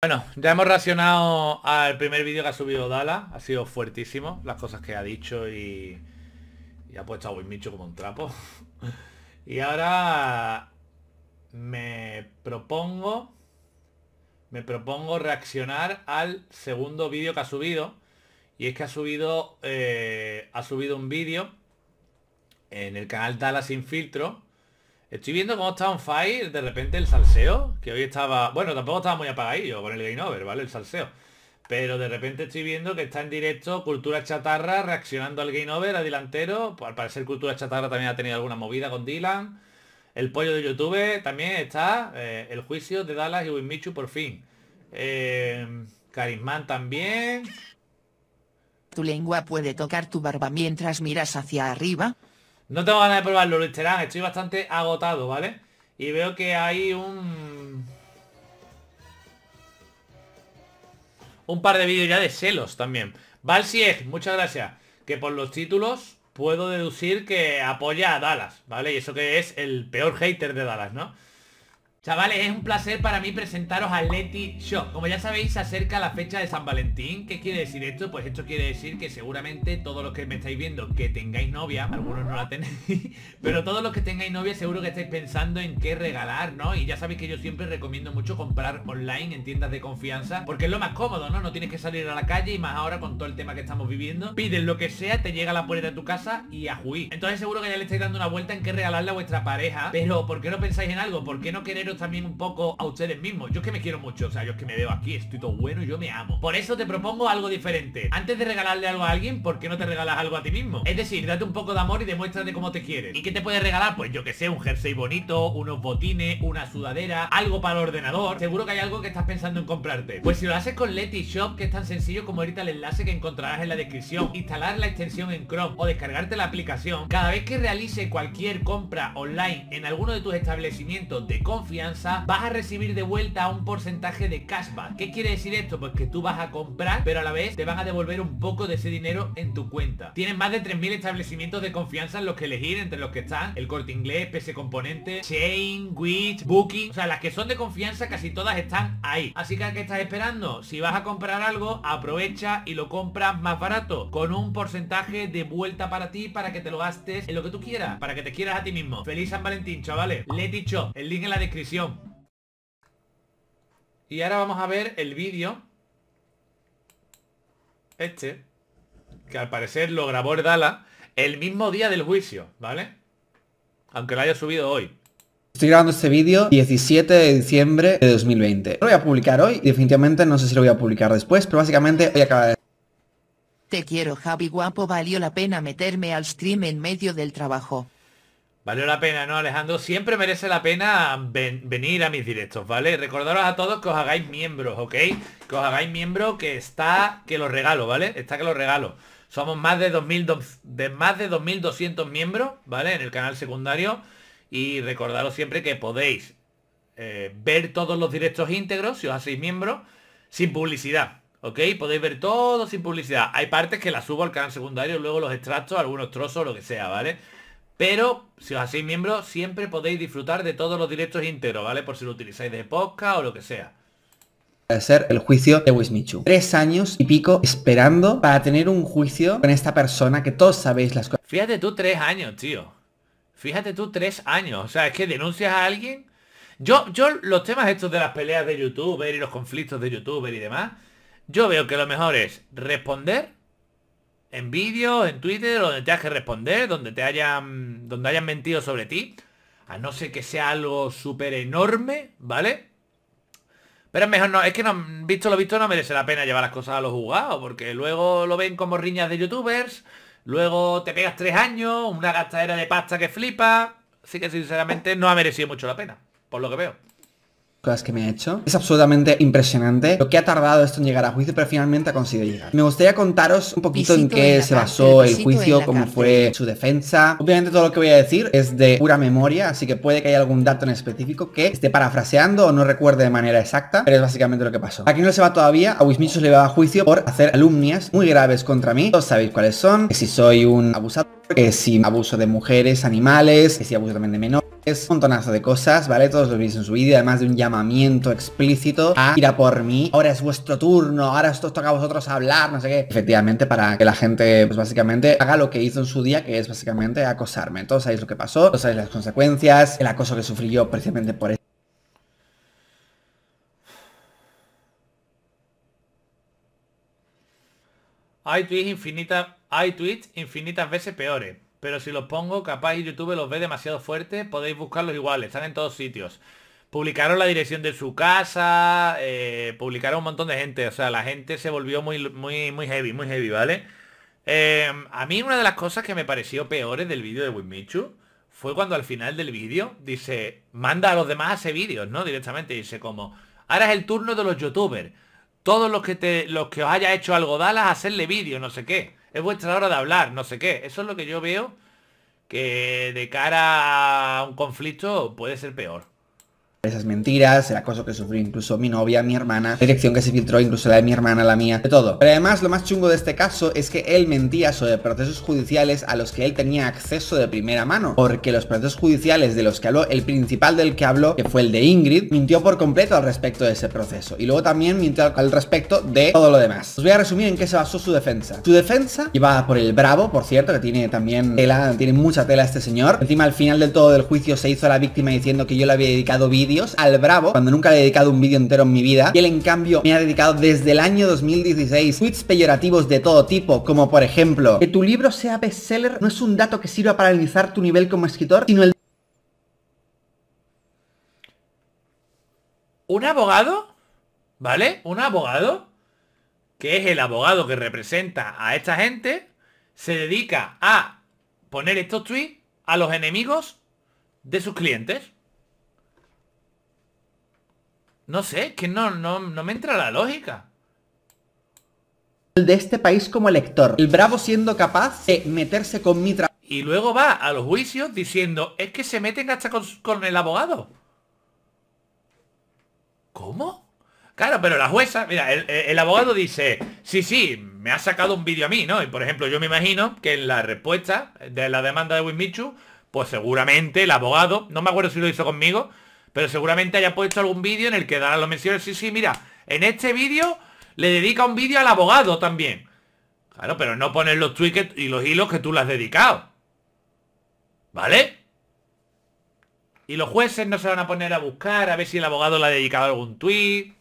Bueno, ya hemos reaccionado al primer vídeo que ha subido Dala. Ha sido fuertísimo las cosas que ha dicho y, ha puesto a Wimicho como un trapo. y ahora me propongo me propongo reaccionar al segundo vídeo que ha subido. Y es que ha subido eh, ha subido un vídeo en el canal Dala Sin Filtro Estoy viendo cómo está on fire de repente el salseo, que hoy estaba... Bueno, tampoco estaba muy apagadillo con el game over, ¿vale? El salseo. Pero de repente estoy viendo que está en directo Cultura Chatarra reaccionando al game over, a delantero. Pues, al parecer Cultura Chatarra también ha tenido alguna movida con Dylan. El pollo de YouTube también está. Eh, el juicio de Dallas y Wimichu por fin. Eh, Carismán también. ¿Tu lengua puede tocar tu barba mientras miras hacia arriba? No tengo ganas de probarlo, Luis Estoy bastante agotado, ¿vale? Y veo que hay un... Un par de vídeos ya de celos también. Valsieg, muchas gracias. Que por los títulos puedo deducir que apoya a Dallas, ¿vale? Y eso que es el peor hater de Dallas, ¿no? Chavales, es un placer para mí presentaros a Leti Shop. Como ya sabéis, se acerca la fecha de San Valentín. ¿Qué quiere decir esto? Pues esto quiere decir que seguramente todos los que me estáis viendo que tengáis novia, algunos no la tenéis, pero todos los que tengáis novia seguro que estáis pensando en qué regalar, ¿no? Y ya sabéis que yo siempre recomiendo mucho comprar online en tiendas de confianza, porque es lo más cómodo, ¿no? No tienes que salir a la calle y más ahora con todo el tema que estamos viviendo. piden lo que sea, te llega a la puerta de tu casa y a juir. Entonces seguro que ya le estáis dando una vuelta en qué regalarle a vuestra pareja, pero ¿por qué no pensáis en algo? ¿Por qué no querer también un poco a ustedes mismos. Yo es que me quiero mucho, o sea, yo es que me veo aquí, estoy todo bueno, yo me amo. Por eso te propongo algo diferente. Antes de regalarle algo a alguien, ¿por qué no te regalas algo a ti mismo? Es decir, date un poco de amor y demuéstrate cómo te quieres. ¿Y qué te puedes regalar? Pues yo que sé, un jersey bonito, unos botines, una sudadera, algo para el ordenador. Seguro que hay algo que estás pensando en comprarte. Pues si lo haces con Leti Shop, que es tan sencillo como ahorita el enlace que encontrarás en la descripción, instalar la extensión en Chrome o descargarte la aplicación, cada vez que realice cualquier compra online en alguno de tus establecimientos de confianza, vas a recibir de vuelta un porcentaje de cashback. ¿Qué quiere decir esto? Pues que tú vas a comprar, pero a la vez te van a devolver un poco de ese dinero en tu cuenta. Tienen más de 3.000 establecimientos de confianza en los que elegir, entre los que están el Corte Inglés, PC Componente, Chain, Witch, Booking. O sea, las que son de confianza casi todas están ahí. Así que ¿a qué estás esperando? Si vas a comprar algo, aprovecha y lo compras más barato, con un porcentaje de vuelta para ti, para que te lo gastes en lo que tú quieras, para que te quieras a ti mismo. Feliz San Valentín, chavales. Le he dicho, el link en la descripción. Y ahora vamos a ver el vídeo. Este. Que al parecer lo grabó Erdala el mismo día del juicio, ¿vale? Aunque lo haya subido hoy. Estoy grabando este vídeo 17 de diciembre de 2020. Lo voy a publicar hoy y definitivamente no sé si lo voy a publicar después, pero básicamente hoy acaba de... Te quiero Javi guapo, valió la pena meterme al stream en medio del trabajo. Valió la pena, ¿no, Alejandro? Siempre merece la pena venir a mis directos, ¿vale? Recordaros a todos que os hagáis miembros, ¿ok? Que os hagáis miembro que está que los regalo, ¿vale? Está que los regalo. Somos más de de más de 2.200 miembros, ¿vale? En el canal secundario. Y recordaros siempre que podéis eh, ver todos los directos íntegros, si os hacéis miembros, sin publicidad. ¿Ok? Podéis ver todo sin publicidad. Hay partes que las subo al canal secundario, luego los extractos, algunos trozos, lo que sea, ¿vale? Pero si os hacéis miembro siempre podéis disfrutar de todos los directos enteros, ¿vale? Por si lo utilizáis de podcast o lo que sea ser el juicio de Wismichu. Tres años y pico esperando para tener un juicio con esta persona que todos sabéis las cosas. Fíjate tú tres años, tío. Fíjate tú tres años. O sea, es que denuncias a alguien. Yo, yo los temas estos de las peleas de youtuber y los conflictos de youtuber y demás, yo veo que lo mejor es responder en vídeo, en Twitter, donde te que responder, donde te hayan, mm, donde hayan mentido sobre ti, a no ser que sea algo súper enorme, ¿vale? Pero es mejor no, es que no, visto lo visto no merece la pena llevar las cosas a los jugados, porque luego lo ven como riñas de youtubers, luego te pegas tres años, una gastadera de pasta que flipa, así que sinceramente no ha merecido mucho la pena, por lo que veo cosas que me ha hecho. Es absolutamente impresionante lo que ha tardado esto en llegar a juicio, pero finalmente ha conseguido llegar. Me gustaría contaros un poquito en qué se basó el juicio, cómo fue su defensa. Obviamente todo lo que voy a decir es de pura memoria, así que puede que haya algún dato en específico que esté parafraseando o no recuerde de manera exacta, pero es básicamente lo que pasó. Aquí no se va todavía, a Wismichu le va a juicio por hacer alumnias muy graves contra mí. Todos sabéis cuáles son, que si soy un abusador, que si abuso de mujeres, animales, que si abuso también de menores un montonazo de cosas, ¿vale? Todos lo veis en su vídeo, además de un llamamiento explícito a ir a por mí, ahora es vuestro turno, ahora os toca a vosotros hablar, no sé qué. Efectivamente, para que la gente, pues básicamente, haga lo que hizo en su día, que es básicamente acosarme. Todos sabéis lo que pasó, todos sabéis las consecuencias, el acoso que sufrí yo precisamente por eso. Hay tweets infinitas, hay tweets infinitas veces peores. Pero si los pongo, capaz y YouTube los ve demasiado fuerte, podéis buscarlos igual, están en todos sitios. Publicaron la dirección de su casa, eh, publicaron un montón de gente, o sea, la gente se volvió muy, muy, muy heavy, muy heavy, ¿vale? Eh, a mí una de las cosas que me pareció peores del vídeo de Wimichu fue cuando al final del vídeo dice, manda a los demás a hacer vídeos, ¿no? Directamente dice como, ahora es el turno de los youtubers. Todos los que, te, los que os haya hecho algo a hacerle vídeos no sé qué es vuestra hora de hablar, no sé qué. Eso es lo que yo veo que de cara a un conflicto puede ser peor esas mentiras, el acoso que sufrió incluso mi novia, mi hermana, la dirección que se filtró, incluso la de mi hermana, la mía, de todo. Pero además lo más chungo de este caso es que él mentía sobre procesos judiciales a los que él tenía acceso de primera mano, porque los procesos judiciales de los que habló, el principal del que habló, que fue el de Ingrid, mintió por completo al respecto de ese proceso. Y luego también mintió al respecto de todo lo demás. Os voy a resumir en qué se basó su defensa. Su defensa, llevada por el Bravo, por cierto, que tiene también tela, tiene mucha tela este señor. Encima al final del todo del juicio se hizo a la víctima diciendo que yo le había dedicado vídeo al Bravo, cuando nunca le he dedicado un vídeo entero en mi vida. Y él, en cambio, me ha dedicado desde el año 2016 tweets peyorativos de todo tipo, como por ejemplo, que tu libro sea bestseller no es un dato que sirva para analizar tu nivel como escritor, sino el... ¿Un abogado? ¿Vale? ¿Un abogado? Que es el abogado que representa a esta gente, se dedica a poner estos tweets a los enemigos de sus clientes. No sé, es que no, no, me entra la lógica de este país como elector. El bravo siendo capaz de meterse con mi Y luego va a los juicios diciendo, es que se meten hasta con, el abogado. ¿Cómo? Claro, pero la jueza, mira, el, abogado dice, sí, sí, me ha sacado un vídeo a mí, ¿no? Y por ejemplo, yo me imagino que en la respuesta de la demanda de Wimichu, pues seguramente el abogado, no me acuerdo si lo hizo conmigo, pero seguramente haya puesto algún vídeo en el que dará los menciones. Sí, sí, mira, en este vídeo le dedica un vídeo al abogado también. Claro, pero no poner los tweets y los hilos que tú le has dedicado. ¿Vale? Y los jueces no se van a poner a buscar a ver si el abogado le ha dedicado algún tweet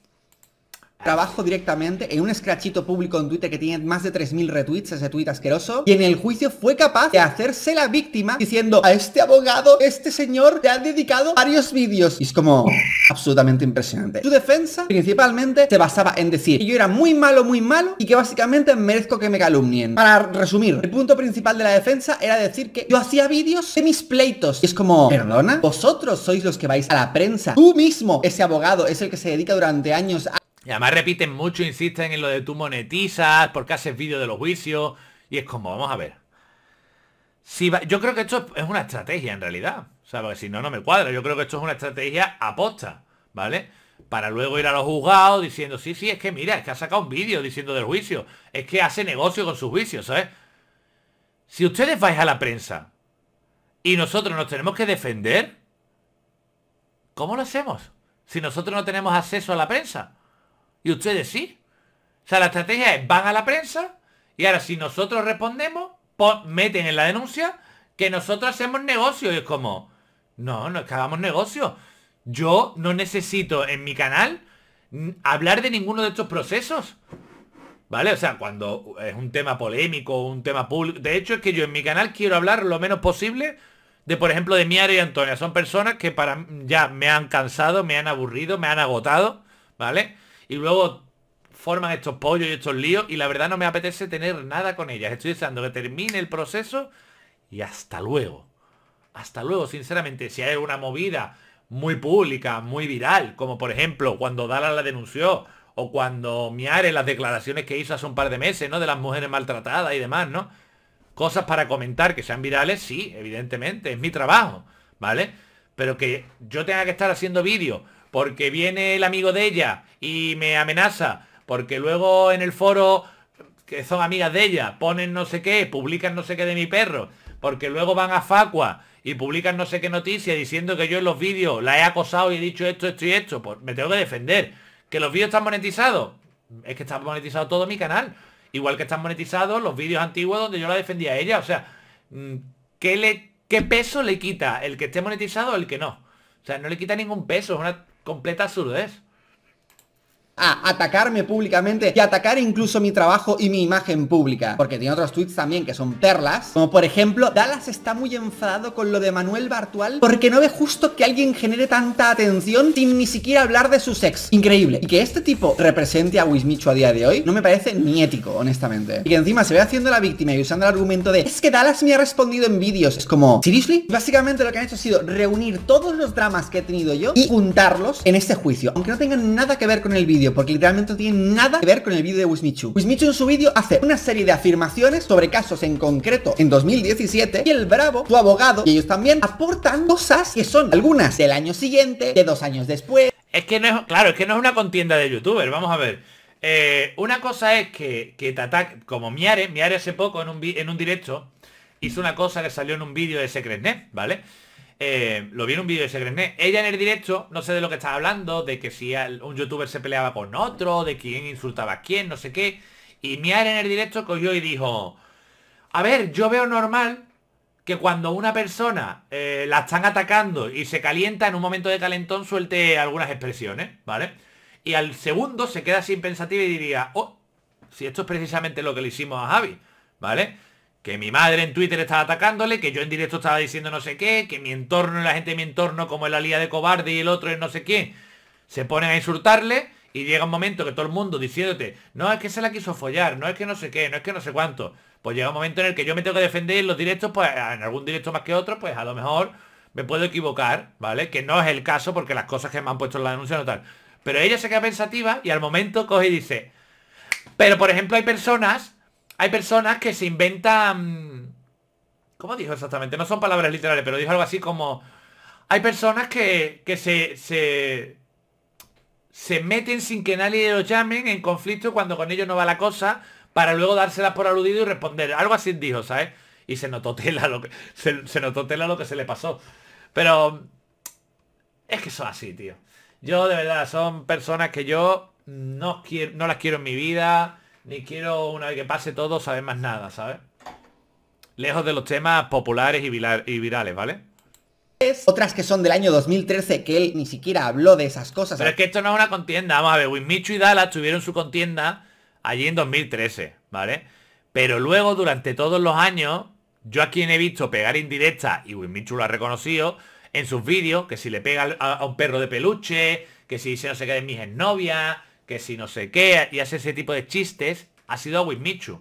trabajo directamente en un scratchito público en Twitter que tiene más de 3.000 retweets, ese tweet asqueroso, y en el juicio fue capaz de hacerse la víctima diciendo a este abogado, este señor te ha dedicado varios vídeos. Y es como absolutamente impresionante. Su defensa principalmente se basaba en decir que yo era muy malo, muy malo, y que básicamente merezco que me calumnien. Para resumir, el punto principal de la defensa era decir que yo hacía vídeos de mis pleitos. Y es como, perdona, vosotros sois los que vais a la prensa. Tú mismo, ese abogado, es el que se dedica durante años a y además repiten mucho, insisten en lo de tú monetizas, porque haces vídeo de los juicios. Y es como, vamos a ver. Si yo creo que esto es una estrategia en realidad. O sea, porque si no, no me cuadra. Yo creo que esto es una estrategia aposta, ¿vale? Para luego ir a los juzgados diciendo, sí, sí, es que mira, es que ha sacado un vídeo diciendo del juicio. Es que hace negocio con sus juicios, ¿sabes? Si ustedes vais a la prensa y nosotros nos tenemos que defender, ¿cómo lo hacemos? Si nosotros no tenemos acceso a la prensa. Y ustedes sí. O sea, la estrategia es, van a la prensa y ahora si nosotros respondemos, meten en la denuncia que nosotros hacemos negocio. Y es como, no, no es que hagamos negocio. Yo no necesito en mi canal hablar de ninguno de estos procesos. ¿Vale? O sea, cuando es un tema polémico, un tema público... De hecho, es que yo en mi canal quiero hablar lo menos posible de, por ejemplo, de Miara y Antonia. Son personas que para ya me han cansado, me han aburrido, me han agotado, ¿vale? y luego forman estos pollos y estos líos y la verdad no me apetece tener nada con ellas. Estoy deseando que termine el proceso y hasta luego. Hasta luego, sinceramente, si hay una movida muy pública, muy viral, como por ejemplo cuando Dala la denunció o cuando Miare las declaraciones que hizo hace un par de meses, ¿no? De las mujeres maltratadas y demás, ¿no? Cosas para comentar que sean virales, sí, evidentemente, es mi trabajo, ¿vale? Pero que yo tenga que estar haciendo vídeos porque viene el amigo de ella y me amenaza, porque luego en el foro, que son amigas de ella, ponen no sé qué, publican no sé qué de mi perro, porque luego van a Facua y publican no sé qué noticia diciendo que yo en los vídeos la he acosado y he dicho esto, esto y esto, pues me tengo que defender. ¿Que los vídeos están monetizados? Es que está monetizado todo mi canal. Igual que están monetizados los vídeos antiguos donde yo la defendía a ella. O sea, mm, ¿qué, le, ¿qué peso le quita el que esté monetizado o el que no? O sea, no le quita ningún peso. Es una completa absurdez a atacarme públicamente y atacar incluso mi trabajo y mi imagen pública. Porque tiene otros tweets también que son perlas, como por ejemplo, Dallas está muy enfadado con lo de Manuel Bartual porque no ve justo que alguien genere tanta atención sin ni siquiera hablar de su sex. Increíble. Y que este tipo represente a Wismichu a día de hoy no me parece ni ético, honestamente. Y que encima se ve haciendo la víctima y usando el argumento de es que Dallas me ha respondido en vídeos. Es como, ¿seriously? Básicamente lo que han hecho ha sido reunir todos los dramas que he tenido yo y juntarlos en este juicio, aunque no tengan nada que ver con el vídeo porque literalmente no tiene nada que ver con el vídeo de Wismichu. Wismichu en su vídeo hace una serie de afirmaciones sobre casos en concreto en 2017 y el Bravo, su abogado y ellos también aportan cosas que son algunas del año siguiente, de dos años después. Es que no es, claro, es que no es una contienda de youtuber, vamos a ver. Eh, una cosa es que, que Tatak, como Miare, Miare hace poco en un, en un directo hizo una cosa que salió en un vídeo de Secretnet, ¿vale? Eh, lo vi en un vídeo de Grené Ella en el directo, no sé de lo que estaba hablando, de que si un youtuber se peleaba con otro, de quién insultaba a quién, no sé qué. Y Miar en el directo cogió y dijo, a ver, yo veo normal que cuando una persona eh, la están atacando y se calienta, en un momento de calentón suelte algunas expresiones, ¿vale? Y al segundo se queda sin pensativa y diría, oh, si esto es precisamente lo que le hicimos a Javi, ¿vale? que mi madre en Twitter estaba atacándole, que yo en directo estaba diciendo no sé qué, que mi entorno y la gente de mi entorno, como la lía de cobarde y el otro es no sé qué, se ponen a insultarle y llega un momento que todo el mundo diciéndote, no es que se la quiso follar, no es que no sé qué, no es que no sé cuánto. Pues llega un momento en el que yo me tengo que defender en los directos, pues en algún directo más que otro, pues a lo mejor me puedo equivocar, ¿vale? Que no es el caso porque las cosas que me han puesto en la denuncia no tal. Pero ella se queda pensativa y al momento coge y dice, pero por ejemplo hay personas hay personas que se inventan... ¿Cómo dijo exactamente? No son palabras literales, pero dijo algo así como... Hay personas que, se, se, meten sin que nadie los llamen en conflicto cuando con ellos no va la cosa para luego dárselas por aludido y responder. Algo así dijo, ¿sabes? Y se notó tela lo que, se, notó tela lo que se le pasó. Pero es que son así, tío. Yo de verdad son personas que yo no, quiero, no las quiero en mi vida ni quiero una vez que pase todo saber más nada, ¿sabes? Lejos de los temas populares y, virales, ¿vale? Otras que son del año 2013 que él ni siquiera habló de esas cosas. Pero es que esto no es una contienda. Vamos a ver, Winmichu y Dallas tuvieron su contienda allí en 2013, ¿vale? Pero luego, durante todos los años, yo a quien he visto pegar indirecta, y Winmichu lo ha reconocido, en sus vídeos, que si le pega a, un perro de peluche, que si se no se queda en mis Novia que si no sé qué, y hace ese tipo de chistes, ha sido a Wismichu,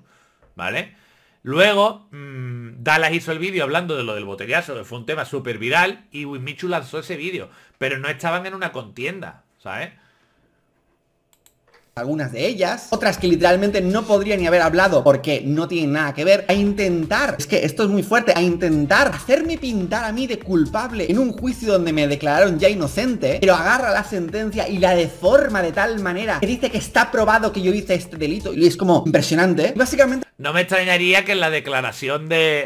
¿vale? Luego, mm, Dallas hizo el vídeo hablando de lo del botellazo, que fue un tema súper viral, y Wismichu lanzó ese vídeo, pero no estaban en una contienda, ¿sabes? algunas de ellas, otras que literalmente no podría ni haber hablado porque no tienen nada que ver, a intentar, es que esto es muy fuerte, a intentar hacerme pintar a mí de culpable en un juicio donde me declararon ya inocente, pero agarra la sentencia y la deforma de tal manera que dice que está probado que yo hice este delito y es como impresionante. básicamente... No me extrañaría que en la declaración de...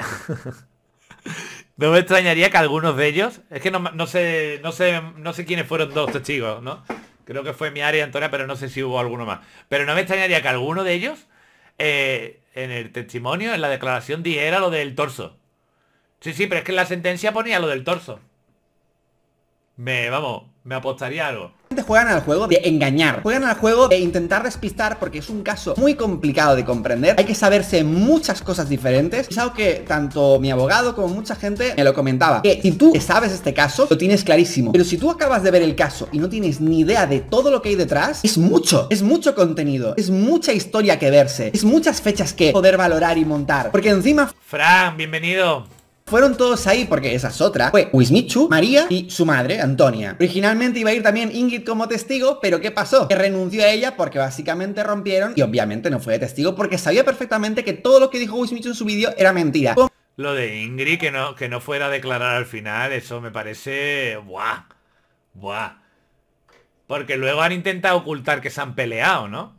No me extrañaría que algunos de ellos, es que no, no, sé, no sé, no sé quiénes fueron dos testigos, ¿no? Creo que fue mi área, Antonia, pero no sé si hubo alguno más. Pero no me extrañaría que alguno de ellos, eh, en el testimonio, en la declaración, dijera lo del torso. Sí, sí, pero es que en la sentencia ponía lo del torso. Me, vamos, me apostaría algo juegan al juego de engañar Juegan al juego de intentar despistar Porque es un caso muy complicado de comprender Hay que saberse muchas cosas diferentes Es algo que tanto mi abogado como mucha gente me lo comentaba Que si tú sabes este caso, lo tienes clarísimo Pero si tú acabas de ver el caso y no tienes ni idea de todo lo que hay detrás Es mucho, es mucho contenido Es mucha historia que verse Es muchas fechas que poder valorar y montar Porque encima... Fran, bienvenido fueron todos ahí porque esa es otra. Fue Wismichu, María y su madre, Antonia. Originalmente iba a ir también Ingrid como testigo, pero ¿qué pasó? Que renunció a ella porque básicamente rompieron y obviamente no fue de testigo porque sabía perfectamente que todo lo que dijo Wismichu en su vídeo era mentira. Lo de Ingrid que no, que no fuera a declarar al final, eso me parece... ¡Buah! ¡Buah! Porque luego han intentado ocultar que se han peleado, ¿no?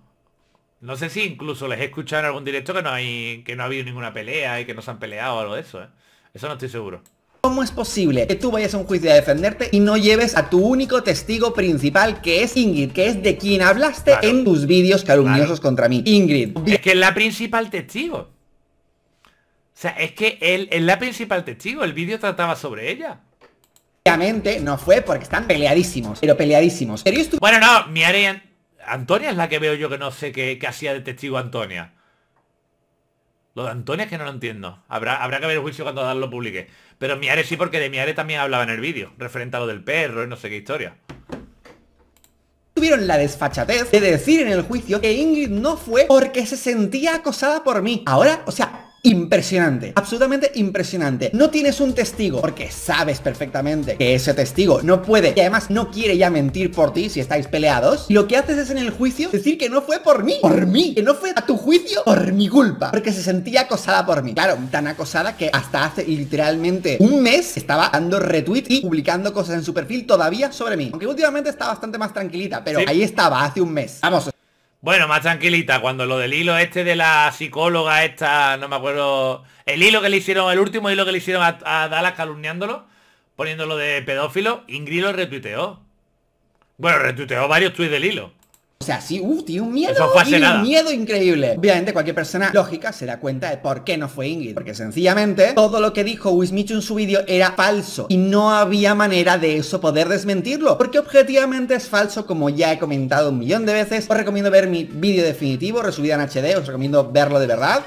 No sé si incluso les he escuchado en algún directo que no hay que no ha habido ninguna pelea y que no se han peleado o algo de eso, ¿eh? Eso no estoy seguro. ¿Cómo es posible que tú vayas a un juicio a defenderte y no lleves a tu único testigo principal, que es Ingrid, que es de quien hablaste en tus vídeos calumniosos contra mí? Ingrid. Es que es la principal testigo. O sea, es que él es la principal testigo. El vídeo trataba sobre ella. Obviamente no fue porque están peleadísimos, pero peleadísimos. Pero bueno, no, mi área... Antonia es la que veo yo que no sé qué hacía de testigo Antonia. Lo de Antonia es que no lo entiendo. Habrá, habrá que ver el juicio cuando Dan lo publique. Pero Miare sí, porque de Miare también hablaba en el vídeo. Referente a lo del perro y no sé qué historia tuvieron la desfachatez de decir en el juicio que Ingrid no fue porque se sentía acosada por mí. Ahora, o sea, impresionante, absolutamente impresionante. No tienes un testigo porque sabes perfectamente que ese testigo no puede y además no quiere ya mentir por ti si estáis peleados. Lo que haces es en el juicio decir que no fue por mí, por mí, que no fue a tu juicio por mi culpa, porque se sentía acosada por mí. Claro, tan acosada que hasta hace literalmente un mes estaba dando retweets y publicando cosas en su perfil todavía sobre mí. Aunque últimamente está bastante más tranquilita, pero ahí estaba hace un mes. Vamos, bueno, más tranquilita, cuando lo del hilo este de la psicóloga esta, no me acuerdo, el hilo que le hicieron, el último hilo que le hicieron a, Dallas calumniándolo, poniéndolo de pedófilo, Ingrid lo retuiteó. Bueno, retuiteó varios tweets del hilo. O sea, sí, uh, tiene un miedo, tiene un miedo increíble. Obviamente cualquier persona lógica se da cuenta de por qué no fue Ingrid. Porque sencillamente todo lo que dijo Wismichu en su vídeo era falso. Y no había manera de eso poder desmentirlo. Porque objetivamente es falso, como ya he comentado un millón de veces. Os recomiendo ver mi vídeo definitivo, resubido en HD. Os recomiendo verlo de verdad.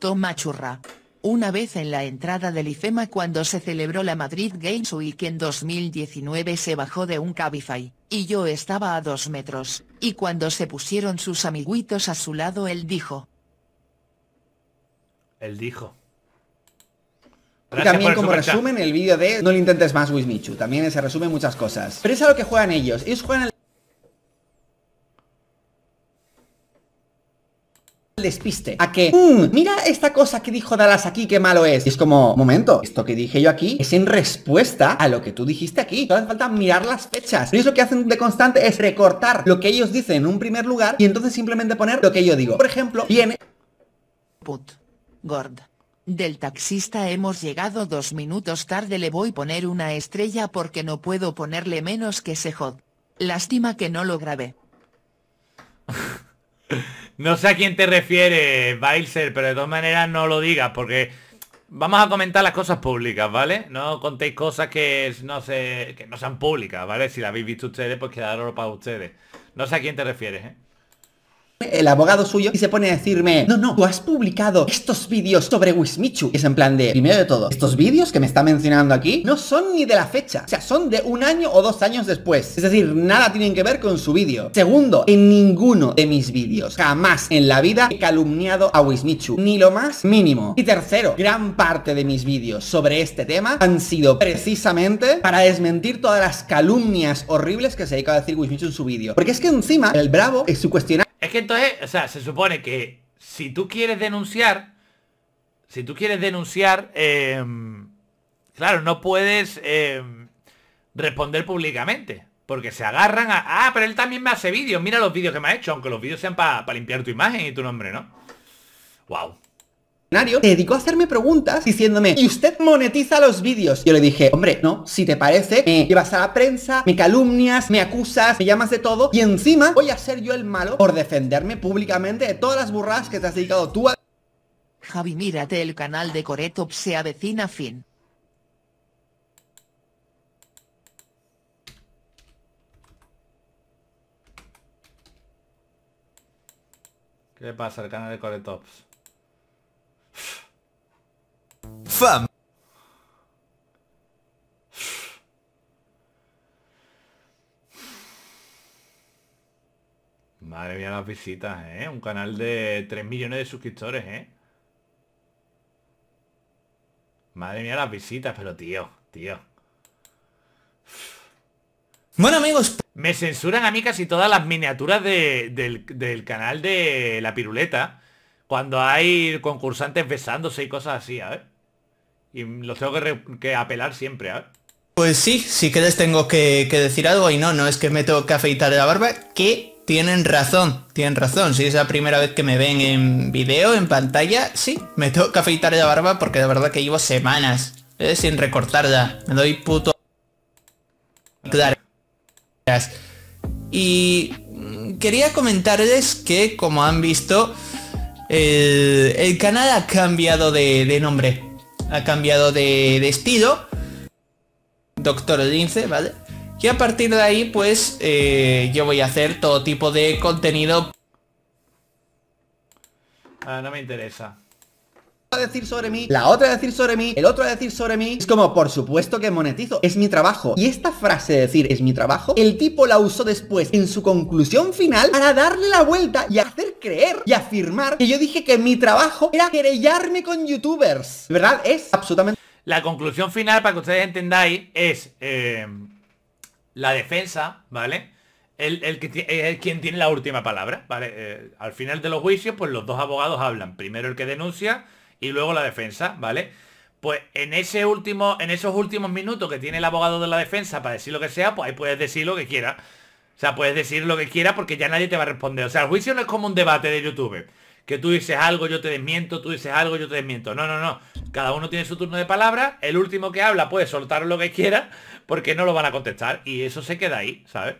Toma churra. Una vez en la entrada del IFEMA cuando se celebró la Madrid Games Week en 2019 se bajó de un Cabify, y yo estaba a dos metros, y cuando se pusieron sus amiguitos a su lado él dijo. Él dijo. también como resumen el vídeo de No lo intentes más, Wismichu. También se resumen muchas cosas. Pero es a lo que juegan ellos. Ellos juegan el despiste a que mm, mira esta cosa que dijo Dallas aquí qué malo es y es como momento esto que dije yo aquí es en respuesta a lo que tú dijiste aquí no hace falta mirar las fechas Y lo que hacen de constante es recortar lo que ellos dicen en un primer lugar y entonces simplemente poner lo que yo digo por ejemplo viene put gord del taxista hemos llegado dos minutos tarde le voy a poner una estrella porque no puedo ponerle menos que ese jod lástima que no lo grabé No sé a quién te refieres, Bailser, pero de todas maneras no lo digas porque vamos a comentar las cosas públicas, ¿vale? No contéis cosas que no, no sean públicas, ¿vale? Si las habéis visto ustedes, pues quedaros para ustedes. No sé a quién te refieres, ¿eh? el abogado suyo y se pone a decirme, no, no, tú has publicado estos vídeos sobre Wismichu. es en plan de, primero de todo, estos vídeos que me está mencionando aquí no son ni de la fecha, o sea, son de un año o dos años después. Es decir, nada tienen que ver con su vídeo. Segundo, en ninguno de mis vídeos, jamás en la vida he calumniado a Wismichu, ni lo más mínimo. Y tercero, gran parte de mis vídeos sobre este tema han sido precisamente para desmentir todas las calumnias horribles que se dedica a decir Wismichu en su vídeo. Porque es que encima, el bravo, es su cuestionario es que entonces, o sea, se supone que si tú quieres denunciar, si tú quieres denunciar, em, claro, no puedes em, responder públicamente. Porque se agarran a... Ah, pero él también me hace vídeos. Mira los vídeos que me ha hecho, aunque los vídeos sean para limpiar tu imagen y tu nombre, ¿no? Guau. Te dedicó a hacerme preguntas diciéndome, ¿y usted monetiza los vídeos? Yo le dije, hombre, no, si te parece, me llevas a la prensa, me calumnias, me acusas, me llamas de todo y encima voy a ser yo el malo por defenderme públicamente de todas las burras que te has dedicado tú a... Javi, mírate el canal de CoreTops se avecina fin. ¿Qué pasa el canal de Coretops? Fam. Madre mía las visitas, ¿eh? Un canal de 3 millones de suscriptores, ¿eh? Madre mía las visitas, pero tío, tío. Bueno amigos... Me censuran a mí casi todas las miniaturas del, canal de La Piruleta. Cuando hay concursantes besándose y cosas así, a ver y los tengo que, apelar siempre, ¿eh? Pues sí, sí que les tengo que, decir algo y no, no es que me tengo que afeitar la barba, que tienen razón, tienen razón. Si es la primera vez que me ven en vídeo en pantalla, sí, me tengo que afeitar la barba porque de verdad que llevo semanas ¿eh? sin recortarla. Me doy puto... Claro. Y mm, quería comentarles que, como han visto, el, canal ha cambiado de nombre ha cambiado de, de estilo. Doctor Lince, ¿vale? Y a partir de ahí, pues, eh, yo voy a hacer todo tipo de contenido. Ah, no me interesa a decir sobre mí, la otra a decir sobre mí, el otro a decir sobre mí. Es como, por supuesto que monetizo, es mi trabajo. Y esta frase de decir es mi trabajo, el tipo la usó después en su conclusión final para darle la vuelta y hacer creer y afirmar que yo dije que mi trabajo era querellarme con youtubers. ¿Verdad? Es absolutamente... La conclusión final, para que ustedes entendáis, es eh, la defensa, ¿vale? El, que es quien tiene la última palabra, ¿vale? Eh, al final de los juicios, pues los dos abogados hablan. Primero el que denuncia y luego la defensa, ¿vale? Pues en, ese último, en esos últimos minutos que tiene el abogado de la defensa para decir lo que sea, pues ahí puedes decir lo que quiera, O sea, puedes decir lo que quiera porque ya nadie te va a responder. O sea, el juicio no es como un debate de YouTube. Que tú dices algo, yo te desmiento, tú dices algo, yo te desmiento. No, no, no. Cada uno tiene su turno de palabra. El último que habla puede soltar lo que quiera porque no lo van a contestar. Y eso se queda ahí, ¿sabes?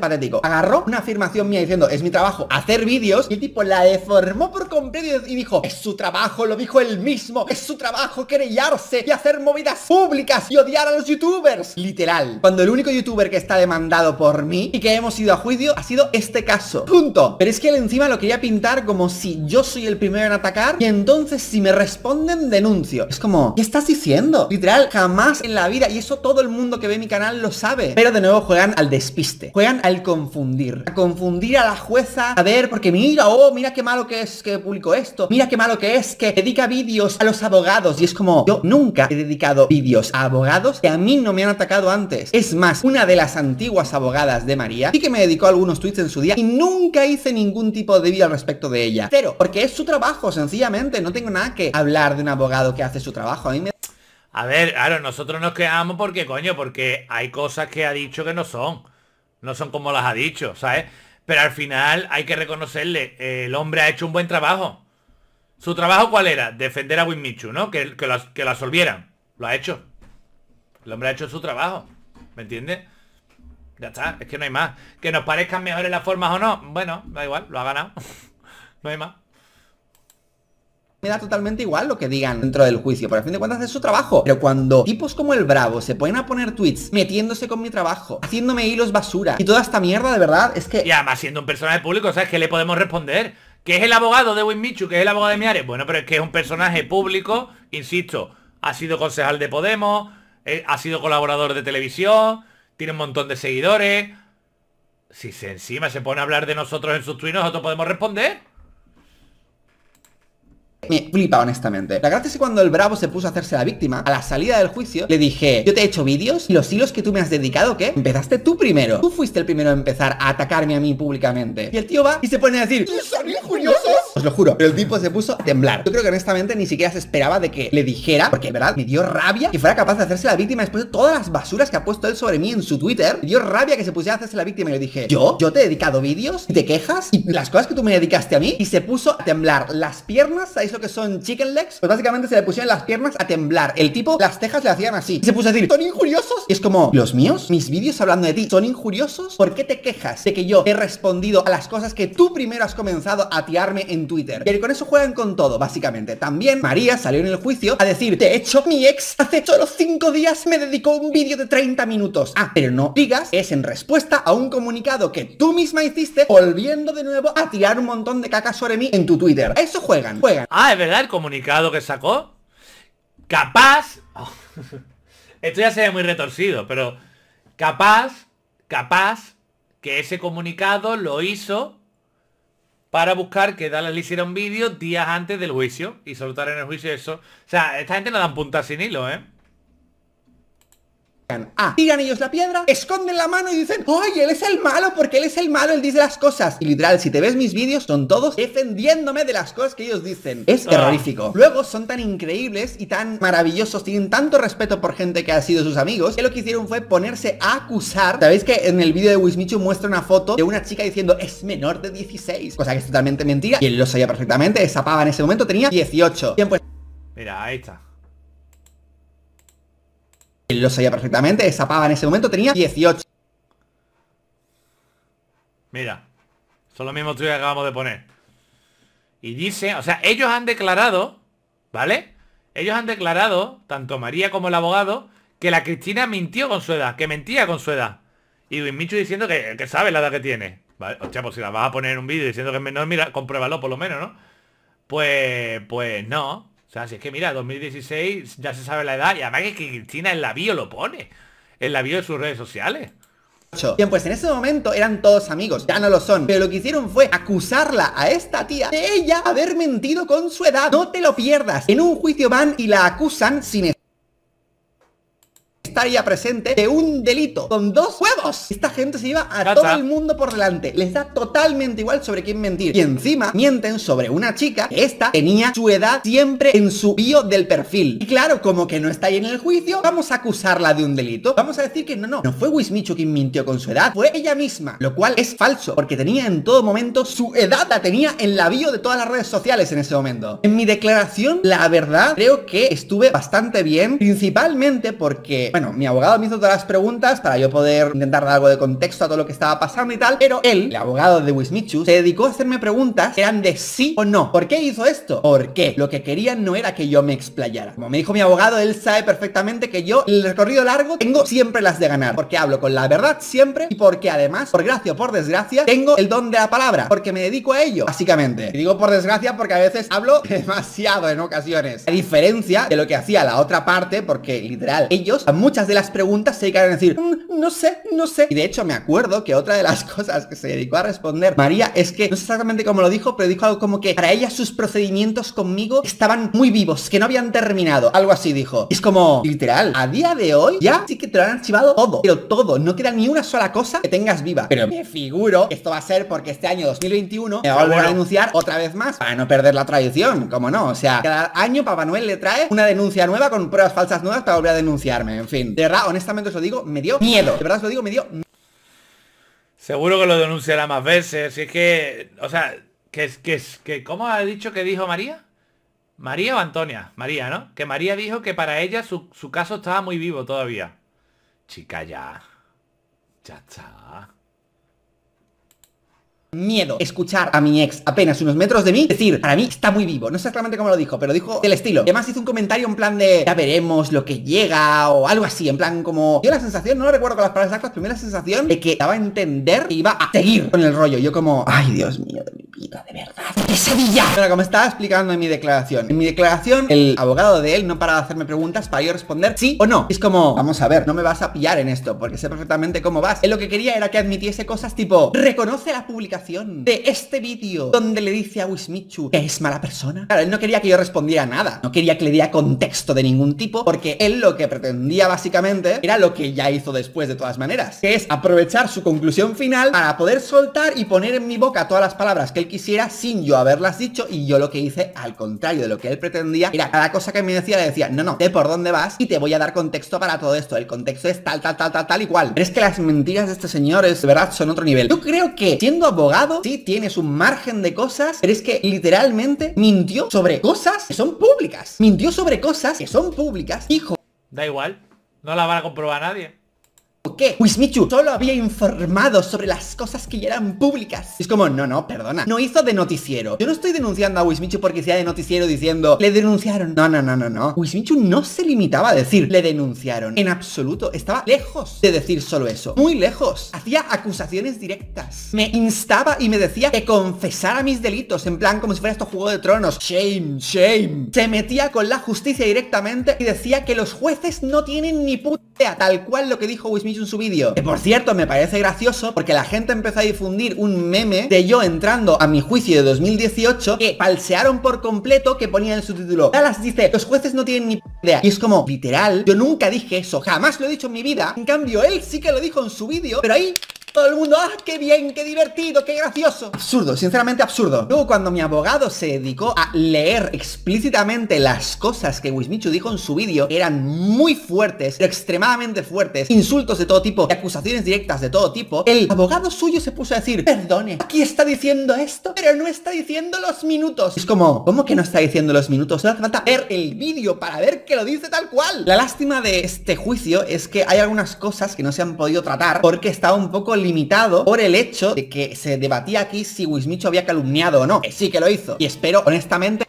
patético. Agarró una afirmación mía diciendo, es mi trabajo hacer vídeos, y el tipo la deformó por completo y dijo, es su trabajo, lo dijo él mismo, es su trabajo querellarse y hacer movidas públicas y odiar a los youtubers. Literal, cuando el único youtuber que está demandado por mí y que hemos ido a juicio ha sido este caso. Punto. Pero es que él encima lo quería pintar como si yo soy el primero en atacar y entonces si me responden denuncio. Es como, ¿qué estás diciendo? Literal, jamás en la vida, y eso todo el mundo que ve mi canal lo sabe. Pero de nuevo juegan al despiste. Juegan al confundir. A confundir a la jueza. A ver, porque mira, oh, mira qué malo que es que publico esto. Mira qué malo que es que dedica vídeos a los abogados. Y es como, yo nunca he dedicado vídeos a abogados que a mí no me han atacado antes. Es más, una de las antiguas abogadas de María y que me dedicó algunos tweets en su día y nunca hice ningún tipo de vídeo al respecto de ella. Pero, porque es su trabajo, sencillamente. No tengo nada que hablar de un abogado que hace su trabajo. A mí me a ver, claro, nosotros nos quedamos porque, coño, porque hay cosas que ha dicho que no son. No son como las ha dicho, ¿sabes? Pero al final hay que reconocerle, eh, el hombre ha hecho un buen trabajo. ¿Su trabajo cuál era? Defender a michu ¿no? Que, que, lo, que lo Lo ha hecho. El hombre ha hecho su trabajo. ¿Me entiendes? Ya está, es que no hay más. Que nos parezcan mejores las formas o no, bueno, da igual, lo ha ganado. no hay más me da totalmente igual lo que digan dentro del juicio, pero a fin de cuentas es su trabajo. Pero cuando tipos como el Bravo se ponen a poner tweets metiéndose con mi trabajo, haciéndome hilos basura y toda esta mierda, de verdad, es que... Y además siendo un personaje público, ¿sabes qué le podemos responder? Que es el abogado de Michu que es el abogado de Miares. Bueno, pero es que es un personaje público, insisto, ha sido concejal de Podemos, eh, ha sido colaborador de televisión, tiene un montón de seguidores. Si se encima se pone a hablar de nosotros en sus tweets, nosotros podemos responder. Me flipa, honestamente. La gracia es que cuando el bravo se puso a hacerse la víctima, a la salida del juicio, le dije, yo te he hecho vídeos y los hilos que tú me has dedicado, ¿qué? Empezaste tú primero. Tú fuiste el primero a empezar a atacarme a mí públicamente. Y el tío va y se pone a decir, ¿tú son injuriosos? Os lo juro, pero el tipo se puso a temblar. Yo creo que honestamente ni siquiera se esperaba de que le dijera, porque es verdad me dio rabia que fuera capaz de hacerse la víctima después de todas las basuras que ha puesto él sobre mí en su Twitter. Me dio rabia que se pusiera a hacerse la víctima y le dije, ¿yo? ¿Yo te he dedicado vídeos? ¿Y te quejas? ¿Y las cosas que tú me dedicaste a mí? Y se puso a temblar las piernas, a eso lo que son chicken legs? Pues básicamente se le pusieron las piernas a temblar. El tipo, las tejas le hacían así. Y se puso a decir, ¿son injuriosos? Y es como, ¿los míos? ¿Mis vídeos hablando de ti son injuriosos? ¿Por qué te quejas de que yo he respondido a las cosas que tú primero has comenzado a tiarme en Twitter? Y con eso juegan con todo, básicamente. También María salió en el juicio a decir, de hecho, mi ex hace solo 5 días me dedicó un vídeo de 30 minutos. Ah, pero no digas, es en respuesta a un comunicado que tú misma hiciste volviendo de nuevo a tirar un montón de caca sobre mí en tu Twitter. A eso juegan, juegan. Ah, es verdad, el comunicado que sacó. Capaz... esto ya se ve muy retorcido, pero capaz, capaz que ese comunicado lo hizo para buscar que Dallas le hiciera un vídeo días antes del juicio y soltar en el juicio eso. O sea, esta gente no dan punta sin hilo, ¿eh? Ah, Tiran ellos la piedra, esconden la mano y dicen ¡Ay, él es el malo! Porque él es el malo, él dice las cosas. Y literal, si te ves mis vídeos, son todos defendiéndome de las cosas que ellos dicen. Es ah. terrorífico. Luego son tan increíbles y tan maravillosos, tienen tanto respeto por gente que ha sido sus amigos, que lo que hicieron fue ponerse a acusar. Sabéis que en el vídeo de Wismichu muestra una foto de una chica diciendo es menor de 16, cosa que es totalmente mentira. Y él lo sabía perfectamente, esa pava en ese momento tenía 18. Bien, pues... Mira, ahí está lo sabía perfectamente, esa pava en ese momento tenía 18. Mira, son los mismos tríos que acabamos de poner. Y dice, o sea, ellos han declarado, ¿vale? Ellos han declarado, tanto María como el abogado, que la Cristina mintió con su edad, que mentía con su edad. Y Michu diciendo que, sabe la edad que tiene. O sea, pues si la vas a poner en un vídeo diciendo que es menor, mira, compruébalo por lo menos, ¿no? Pues, pues no. O sea, si es que mira, 2016 ya se sabe la edad y además es que Cristina en la bio lo pone. En la bio de sus redes sociales. Bien, pues en ese momento eran todos amigos, ya no lo son, pero lo que hicieron fue acusarla a esta tía de ella haber mentido con su edad. No te lo pierdas, en un juicio van y la acusan sin estaría presente de un delito con dos huevos, Esta gente se iba a todo el mundo por delante. Les da totalmente igual sobre quién mentir. Y encima mienten sobre una chica que esta tenía su edad siempre en su bio del perfil. Y claro, como que no está ahí en el juicio, vamos a acusarla de un delito. Vamos a decir que no, no, no fue Wismichu quien mintió con su edad, fue ella misma. Lo cual es falso, porque tenía en todo momento su edad, la tenía en la bio de todas las redes sociales en ese momento. En mi declaración, la verdad, creo que estuve bastante bien, principalmente porque, bueno, mi abogado me hizo todas las preguntas para yo poder intentar dar algo de contexto a todo lo que estaba pasando y tal, pero él, el abogado de Wismichu, se dedicó a hacerme preguntas que eran de sí o no. ¿Por qué hizo esto? ¿Por qué? Lo que querían no era que yo me explayara. Como me dijo mi abogado, él sabe perfectamente que yo, el recorrido largo, tengo siempre las de ganar, porque hablo con la verdad siempre y porque además, por gracia o por desgracia, tengo el don de la palabra, porque me dedico a ello, básicamente. Y digo por desgracia porque a veces hablo demasiado en ocasiones. A diferencia de lo que hacía la otra parte, porque literal, ellos a muchas de las preguntas se dedicaron a decir, mm, no sé, no sé. Y de hecho me acuerdo que otra de las cosas que se dedicó a responder María es que, no sé exactamente cómo lo dijo, pero dijo algo como que para ella sus procedimientos conmigo estaban muy vivos, que no habían terminado. Algo así dijo. es como, literal, a día de hoy ya sí que te lo han archivado todo, pero todo, no queda ni una sola cosa que tengas viva. Pero me figuro esto va a ser porque este año 2021 me va a volver a denunciar otra vez más para no perder la tradición, como no. O sea, cada año Papá Noel le trae una denuncia nueva con pruebas falsas nuevas para volver a denunciarme, en fin. De verdad, honestamente os lo digo, me dio miedo. De verdad os lo digo, me dio Seguro que lo denunciará más veces. Si es que, o sea, que, que, que, ¿cómo ha dicho que dijo María? María o Antonia, María, ¿no? Que María dijo que para ella su, su caso estaba muy vivo todavía. Chica, ya. Ya está miedo escuchar a mi ex apenas unos metros de mí decir, para mí está muy vivo. No sé exactamente cómo lo dijo, pero dijo del estilo. Además hizo un comentario en plan de, ya veremos lo que llega o algo así, en plan como... Yo la sensación, no lo recuerdo con las palabras exactas, primera sensación de que daba a entender y iba a seguir con el rollo. Yo como, ay Dios mío, de mi vida, de verdad, sabía? Bueno, como estaba explicando en mi declaración, en mi declaración el abogado de él no para de hacerme preguntas para yo responder sí o no. Es como, vamos a ver, no me vas a pillar en esto porque sé perfectamente cómo vas. Él lo que quería era que admitiese cosas tipo, reconoce la publicación de este vídeo donde le dice a Wismichu que es mala persona. Claro, él no quería que yo respondiera nada, no quería que le diera contexto de ningún tipo, porque él lo que pretendía básicamente era lo que ya hizo después de todas maneras, que es aprovechar su conclusión final para poder soltar y poner en mi boca todas las palabras que él quisiera sin yo haberlas dicho y yo lo que hice al contrario de lo que él pretendía era cada cosa que me decía le decía, no, no, sé por dónde vas y te voy a dar contexto para todo esto, el contexto es tal, tal, tal, tal, tal y cual. Pero es que las mentiras de este señor es de verdad son otro nivel. Yo creo que siendo abogado si sí tienes un margen de cosas, pero es que literalmente mintió sobre cosas que son públicas. Mintió sobre cosas que son públicas, hijo. Da igual, no la van a comprobar nadie. Que pues, Wismichu solo había informado sobre las cosas que ya eran públicas Es como, no, no, perdona No hizo de noticiero Yo no estoy denunciando a Wismichu porque sea de noticiero diciendo Le denunciaron No, no, no, no, no Wismichu no se limitaba a decir Le denunciaron En absoluto Estaba lejos de decir solo eso Muy lejos Hacía acusaciones directas Me instaba y me decía que confesara mis delitos En plan, como si fuera esto Juego de Tronos Shame, shame Se metía con la justicia directamente Y decía que los jueces no tienen ni puta Tal cual lo que dijo Wismichu su vídeo. Que por cierto, me parece gracioso porque la gente empezó a difundir un meme de yo entrando a mi juicio de 2018 que falsearon por completo que ponía en su título. Dallas dice, los jueces no tienen ni idea. Y es como, literal, yo nunca dije eso, jamás lo he dicho en mi vida. En cambio, él sí que lo dijo en su vídeo, pero ahí todo el mundo, ¡ah, qué bien, qué divertido, qué gracioso! Absurdo, sinceramente absurdo. Luego cuando mi abogado se dedicó a leer explícitamente las cosas que Wismichu dijo en su vídeo, eran muy fuertes, extremadamente fuertes, insultos de todo tipo y acusaciones directas de todo tipo, el abogado suyo se puso a decir, perdone, aquí está diciendo esto, pero no está diciendo los minutos. Es como, ¿cómo que no está diciendo los minutos? No hace falta ver el vídeo para ver que lo dice tal cual. La lástima de este juicio es que hay algunas cosas que no se han podido tratar porque estaba un poco limitado por el hecho de que se debatía aquí si Wismicho había calumniado o no. Que sí que lo hizo. Y espero, honestamente,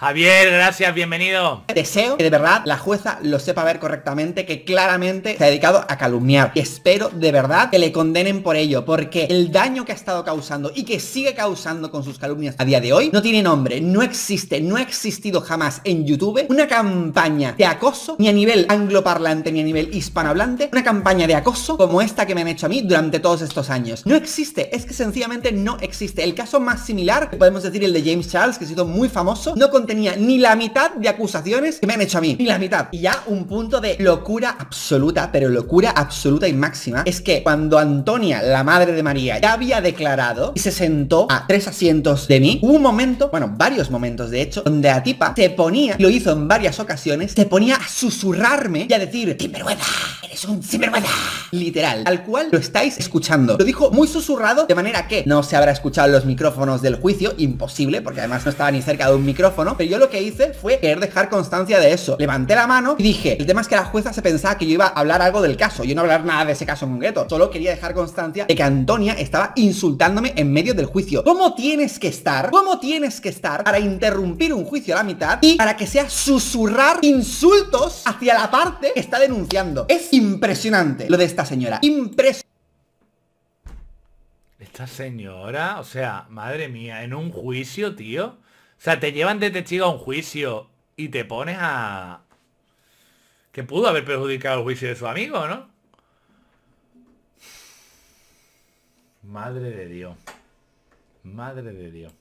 Javier, gracias, bienvenido. Deseo que de verdad la jueza lo sepa ver correctamente, que claramente se ha dedicado a calumniar. Y espero de verdad que le condenen por ello, porque el daño que ha estado causando y que sigue causando con sus calumnias a día de hoy no tiene nombre, no existe, no ha existido jamás en YouTube una campaña de acoso, ni a nivel angloparlante, ni a nivel hispanohablante, una campaña de acoso como esta que me han hecho a mí durante todos estos años. No existe, es que sencillamente no existe. El caso más similar, que podemos decir el de James Charles, que ha sido muy famoso, no contiene tenía ni la mitad de acusaciones que me han hecho a mí. Ni la mitad. Y ya un punto de locura absoluta, pero locura absoluta y máxima, es que cuando Antonia, la madre de María, ya había declarado y se sentó a tres asientos de mí, hubo un momento, bueno, varios momentos de hecho, donde Atipa tipa se ponía, y lo hizo en varias ocasiones, se ponía a susurrarme y a decir, sinvergüenza, eres un sinvergüenza. Literal, al cual lo estáis escuchando. Lo dijo muy susurrado, de manera que no se habrá escuchado los micrófonos del juicio, imposible, porque además no estaba ni cerca de un micrófono, pero yo lo que hice fue querer dejar constancia de eso. Levanté la mano y dije, el tema es que la jueza se pensaba que yo iba a hablar algo del caso. Yo no hablar nada de ese caso en concreto. Solo quería dejar constancia de que Antonia estaba insultándome en medio del juicio. ¿Cómo tienes que estar? ¿Cómo tienes que estar para interrumpir un juicio a la mitad y para que sea susurrar insultos hacia la parte que está denunciando? Es impresionante lo de esta señora. Impres... Esta señora, o sea, madre mía, en un juicio, tío. O sea, te llevan de testigo a un juicio y te pones a... Que pudo haber perjudicado el juicio de su amigo, ¿no? Madre de Dios. Madre de Dios.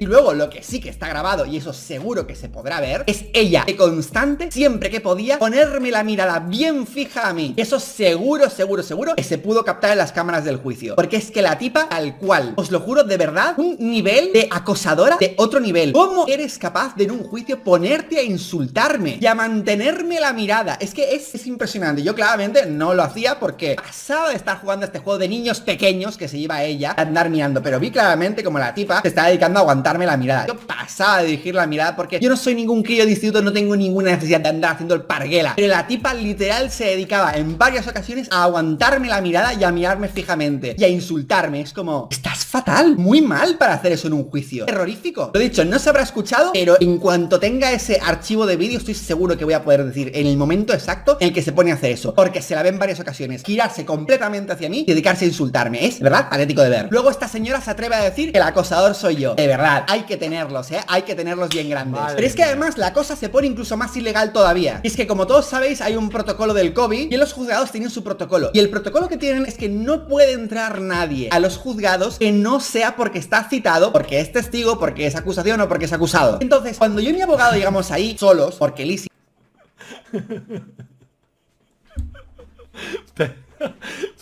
Y luego lo que sí que está grabado, y eso seguro que se podrá ver, es ella, de constante, siempre que podía, ponerme la mirada bien fija a mí. eso seguro, seguro, seguro, que se pudo captar en las cámaras del juicio. Porque es que la tipa, al cual, os lo juro de verdad, un nivel de acosadora de otro nivel. ¿Cómo eres capaz de en un juicio ponerte a insultarme y a mantenerme la mirada? Es que es, impresionante. Yo claramente no lo hacía porque pasaba de estar jugando este juego de niños pequeños que se lleva ella a andar mirando. Pero vi claramente como la tipa se estaba dedicando a aguantarme la mirada. Yo pasaba de dirigir la mirada porque yo no soy ningún crío distinto no tengo ninguna necesidad de andar haciendo el parguela. Pero la tipa literal se dedicaba en varias ocasiones a aguantarme la mirada y a mirarme fijamente y a insultarme. Es como, estás fatal, muy mal para hacer eso en un juicio. Terrorífico. Lo dicho, no se habrá escuchado, pero en cuanto tenga ese archivo de vídeo estoy seguro que voy a poder decir en el momento exacto en el que se pone a hacer eso. Porque se la ve en varias ocasiones. Girarse completamente hacia mí y dedicarse a insultarme. Es, ¿verdad? Patético de ver. Luego esta señora se atreve a decir que el acosador soy yo. De verdad, hay que tenerlos, ¿eh? Hay que tenerlos bien grandes. Pero es que además la cosa se pone incluso más ilegal todavía. Y es que como todos sabéis, hay un protocolo del COVID y los juzgados tienen su protocolo. Y el protocolo que tienen es que no puede entrar nadie a los juzgados que no sea porque está citado, porque es testigo, porque es acusación o porque es acusado. Entonces, cuando yo y mi abogado llegamos ahí solos, porque Lisi...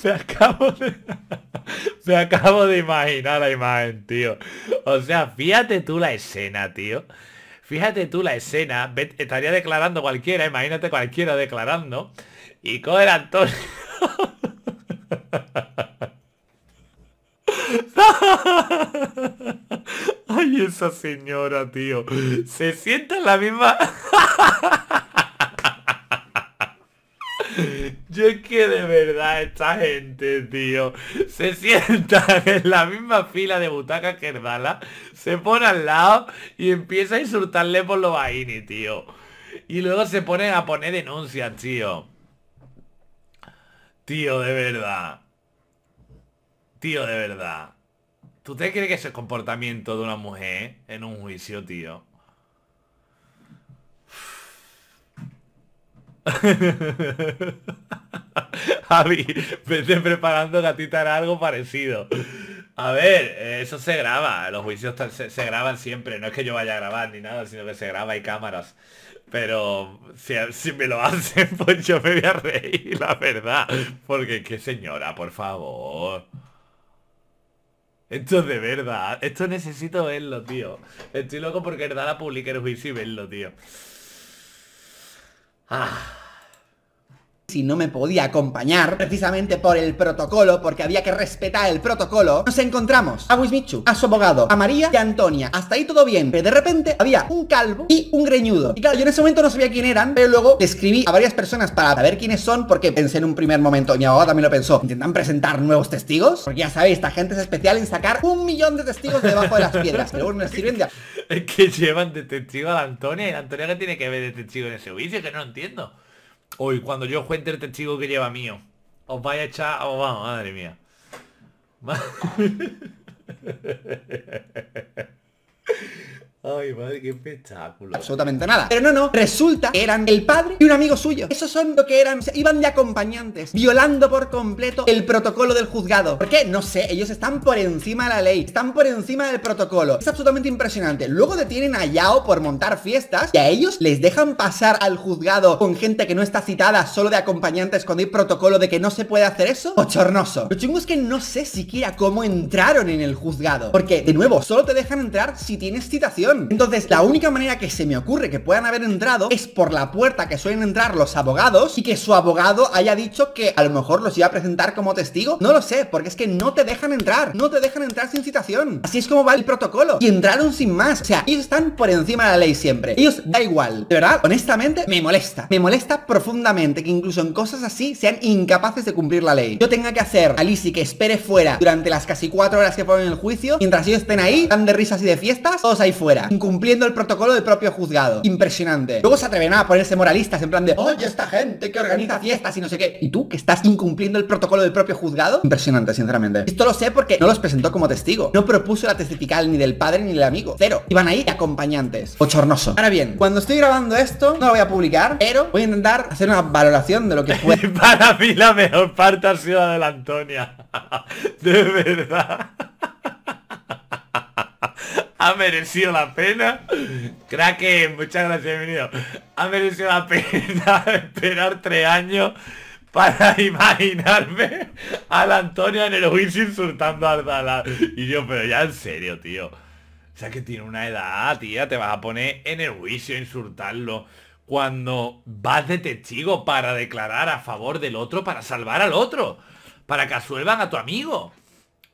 Se acabo de... Me acabo de imaginar la imagen, tío. O sea, fíjate tú la escena, tío. Fíjate tú la escena. Estaría declarando cualquiera, imagínate cualquiera declarando. Y coge Antonio. Ay, esa señora, tío. Se sienta en la misma... Yo es que de verdad esta gente, tío, se sienta en la misma fila de butacas que Herdala, se pone al lado y empieza a insultarle por los vaini, tío. Y luego se ponen a poner denuncias, tío. Tío, de verdad. Tío, de verdad. ¿Tú te crees que es el comportamiento de una mujer en un juicio, tío? Javi, vete preparando Gatita, era algo parecido. A ver, eso se graba, los juicios se, graban siempre, no es que yo vaya a grabar ni nada, sino que se graba, y cámaras. Pero si, me lo hacen, pues yo me voy a reír, la verdad. Porque qué señora, por favor. Esto es de verdad, esto necesito verlo, tío. Estoy loco porque verdad la publicar el juicio y verlo, tío. Ah si no me podía acompañar, precisamente por el protocolo, porque había que respetar el protocolo, nos encontramos a Wismichu, a su abogado, a María y a Antonia. Hasta ahí todo bien, pero de repente había un calvo y un greñudo. Y claro, yo en ese momento no sabía quién eran, pero luego le escribí a varias personas para saber quiénes son, porque pensé en un primer momento, mi abogado también lo pensó, intentan presentar nuevos testigos, porque ya sabéis, esta gente es especial en sacar un millón de testigos debajo de las piedras, pero bueno, que llevan de a Antonia y Antonia que tiene que ver de en ese juicio, que no lo entiendo. Uy, cuando yo cuente el testigo que lleva mío. Os vais a echar... Oh, vamos, madre mía. Ay, madre, qué espectáculo. Absolutamente nada. Pero no, no. Resulta que eran el padre y un amigo suyo. Esos son lo que eran. O sea, iban de acompañantes, violando por completo el protocolo del juzgado. ¿Por qué? No sé. Ellos están por encima de la ley. Están por encima del protocolo. Es absolutamente impresionante. Luego detienen a Yao por montar fiestas y a ellos les dejan pasar al juzgado con gente que no está citada, solo de acompañantes, con el protocolo de que no se puede hacer eso. Ochornoso. Lo chungo es que no sé siquiera cómo entraron en el juzgado. Porque, de nuevo, solo te dejan entrar si tienes citación. Entonces, la única manera que se me ocurre que puedan haber entrado es por la puerta que suelen entrar los abogados y que su abogado haya dicho que a lo mejor los iba a presentar como testigo. No lo sé, porque es que no te dejan entrar. No te dejan entrar sin citación. Así es como va el protocolo. Y entraron sin más. O sea, ellos están por encima de la ley siempre. Ellos da igual. De verdad, honestamente, me molesta. Me molesta profundamente que incluso en cosas así sean incapaces de cumplir la ley. Yo tenga que hacer a Lizzie que espere fuera durante las casi cuatro horas que ponen el juicio, mientras ellos estén ahí, tan de risas y de fiestas, todos ahí fuera incumpliendo el protocolo del propio juzgado. Impresionante. Luego se atreven a ponerse moralistas en plan de, oye, esta gente que organiza fiestas y no sé qué. ¿Y tú que estás incumpliendo el protocolo del propio juzgado? Impresionante, sinceramente. Esto lo sé porque no los presentó como testigo. No propuso la testifical ni del padre ni del amigo. Cero. Iban ahí acompañantes. Ochornoso. Ahora bien, cuando estoy grabando esto, no lo voy a publicar, pero voy a intentar hacer una valoración de lo que fue. Para mí la mejor parte ha sido la de la Antonia. de verdad ha merecido la pena. crack. muchas gracias, bienvenido. Ha merecido la pena esperar tres años para imaginarme al Antonio en el juicio insultando a Ardala. Y yo, pero ya en serio, tío. O sea que tiene una edad, tía, te vas a poner en el juicio insultarlo. Cuando vas de testigo para declarar a favor del otro, para salvar al otro. Para que asuelvan a tu amigo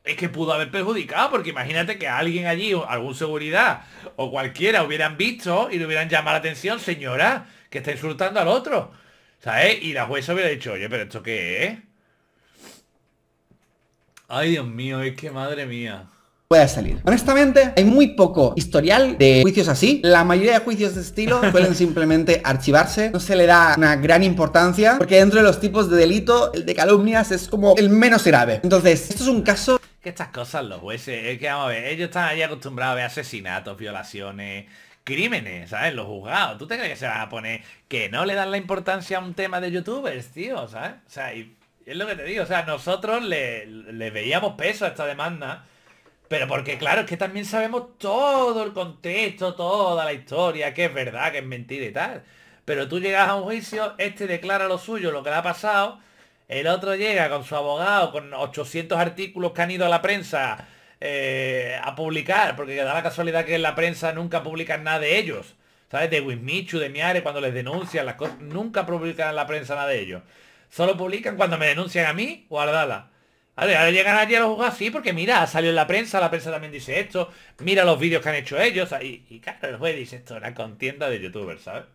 es que pudo haber perjudicado, porque imagínate que alguien allí, algún seguridad o cualquiera hubieran visto y le hubieran llamado la atención, señora, que está insultando al otro. ¿Sabes? Y la jueza hubiera dicho, oye, pero ¿esto qué es? Ay, Dios mío, es que madre mía a salir. Honestamente, hay muy poco historial de juicios así. La mayoría de juicios de estilo suelen simplemente archivarse. No se le da una gran importancia porque dentro de los tipos de delito, el de calumnias es como el menos grave. Entonces, esto es un caso estas cosas los jueces, es que vamos a ver, ellos están ahí acostumbrados a ver asesinatos, violaciones, crímenes, ¿sabes? Los juzgados. ¿Tú te crees que se van a poner que no le dan la importancia a un tema de youtubers, tío? ¿Sabes? O sea, y es lo que te digo, o sea, nosotros le, le veíamos peso a esta demanda. Pero porque claro, es que también sabemos todo el contexto, toda la historia, que es verdad, que es mentira y tal. Pero tú llegas a un juicio, este declara lo suyo, lo que le ha pasado, el otro llega con su abogado, con 800 artículos que han ido a la prensa eh, a publicar, porque da la casualidad que en la prensa nunca publican nada de ellos. ¿Sabes? De Wismichu, de Miare, cuando les denuncian las cosas, nunca publican en la prensa nada de ellos. Solo publican cuando me denuncian a mí o a Ahora llegan allí a los jugadores, sí, porque mira, ha salido en la prensa, la prensa también dice esto, mira los vídeos que han hecho ellos, y, y claro, el juez dice esto, una contienda de youtubers, ¿sabes?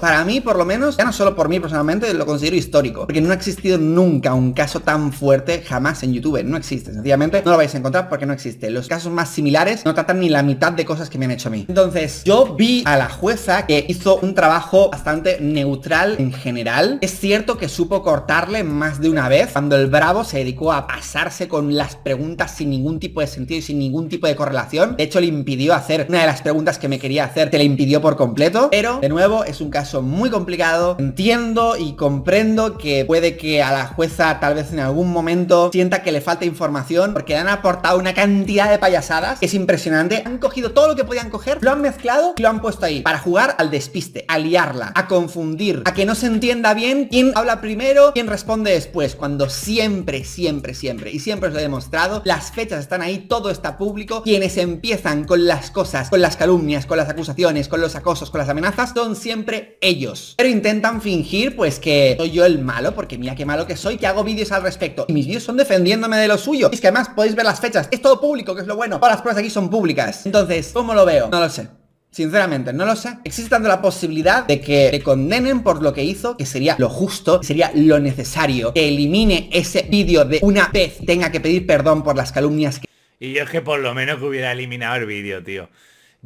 Para mí, por lo menos, ya no solo por mí personalmente, lo considero histórico, porque no ha existido nunca un caso tan fuerte jamás en YouTube, no existe, sencillamente no lo vais a encontrar porque no existe. Los casos más similares no tratan ni la mitad de cosas que me han hecho a mí. Entonces, yo vi a la jueza que hizo un trabajo bastante neutral en general. Es cierto que supo cortarle más de una vez cuando el Bravo se dedicó a pasarse con las preguntas sin ningún tipo de sentido y sin ningún tipo de correlación. De hecho, le impidió hacer una de las preguntas que me quería hacer, te le impidió por completo, pero de nuevo es un caso muy complicado. Entiendo y comprendo que puede que a la jueza tal vez en algún momento sienta que le falta información porque le han aportado una cantidad de payasadas es impresionante. Han cogido todo lo que podían coger, lo han mezclado y lo han puesto ahí para jugar al despiste, a liarla, a confundir, a que no se entienda bien quién habla primero, quién responde después, cuando siempre, siempre, siempre, y siempre os lo he demostrado, las fechas están ahí, todo está público, quienes empiezan con las cosas, con las calumnias, con las acusaciones, con los acosos, con las amenazas, entonces siempre ellos. Pero intentan fingir pues que soy yo el malo, porque mira qué malo que soy, que hago vídeos al respecto. Y mis vídeos son defendiéndome de lo suyo. es que además podéis ver las fechas. Es todo público, que es lo bueno. Todas las pruebas aquí son públicas. Entonces, ¿cómo lo veo? No lo sé. Sinceramente, no lo sé. Existe tanto la posibilidad de que te condenen por lo que hizo, que sería lo justo, sería lo necesario, que elimine ese vídeo de una vez, tenga que pedir perdón por las calumnias que... Y yo es que por lo menos que hubiera eliminado el vídeo, tío.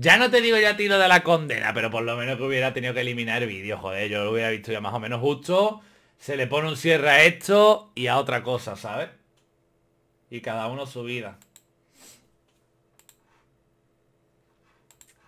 Ya no te digo ya tiro de la condena, pero por lo menos que hubiera tenido que eliminar vídeo, joder, yo lo hubiera visto ya más o menos justo. Se le pone un cierre a esto y a otra cosa, ¿sabes? Y cada uno su vida.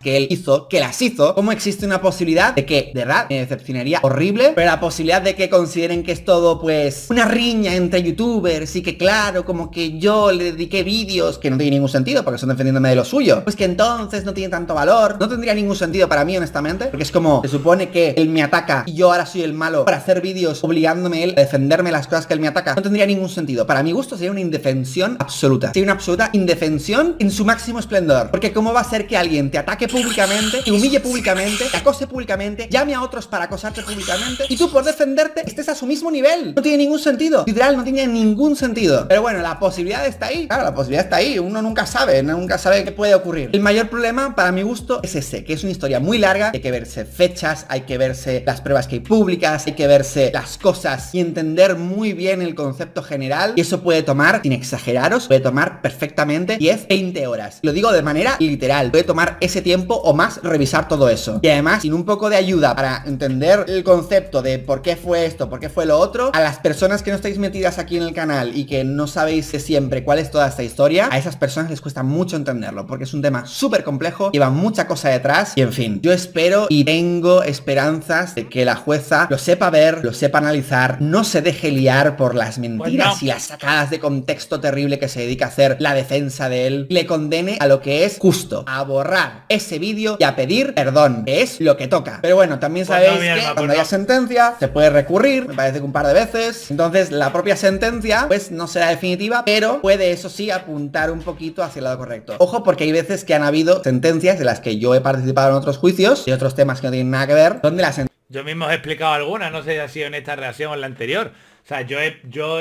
que él hizo, que las hizo, cómo existe una posibilidad de que, de verdad, me decepcionaría horrible, pero la posibilidad de que consideren que es todo, pues, una riña entre youtubers y que, claro, como que yo le dediqué vídeos que no tiene ningún sentido porque son defendiéndome de lo suyo, pues que entonces no tiene tanto valor, no tendría ningún sentido para mí, honestamente, porque es como, se supone que él me ataca y yo ahora soy el malo para hacer vídeos obligándome él a defenderme las cosas que él me ataca, no tendría ningún sentido. Para mi gusto sería una indefensión absoluta, sería una absoluta indefensión en su máximo esplendor, porque ¿cómo va a ser que alguien te ataque públicamente, te humille públicamente, te acose públicamente, llame a otros para acosarte públicamente y tú por defenderte estés a su mismo nivel. No tiene ningún sentido. Literal, no tiene ningún sentido. Pero bueno, la posibilidad está ahí. Claro, la posibilidad está ahí. Uno nunca sabe, nunca sabe qué puede ocurrir. El mayor problema, para mi gusto, es ese, que es una historia muy larga. Hay que verse fechas, hay que verse las pruebas que hay públicas, hay que verse las cosas y entender muy bien el concepto general. Y eso puede tomar, sin exageraros, puede tomar perfectamente 10, 20 horas. Lo digo de manera literal. Puede tomar ese tiempo o más revisar todo eso. Y además, sin un poco de ayuda para entender el concepto de por qué fue esto, por qué fue lo otro, a las personas que no estáis metidas aquí en el canal y que no sabéis de siempre cuál es toda esta historia, a esas personas les cuesta mucho entenderlo, porque es un tema súper complejo, lleva mucha cosa detrás, y en fin, yo espero y tengo esperanzas de que la jueza lo sepa ver, lo sepa analizar, no se deje liar por las pues mentiras y las sacadas de contexto terrible que se dedica a hacer la defensa de él, le condene a lo que es justo, a borrar ese ese vídeo y a pedir perdón, es lo que toca. Pero bueno, también pues sabéis que pues cuando haya sentencia se puede recurrir, me parece que un par de veces. Entonces la propia sentencia pues no será definitiva, pero puede eso sí apuntar un poquito hacia el lado correcto. Ojo porque hay veces que han habido sentencias de las que yo he participado en otros juicios y otros temas que no tienen nada que ver, donde la Yo mismo he explicado algunas, no sé si ha sido en esta relación o en la anterior. O sea, yo he... Yo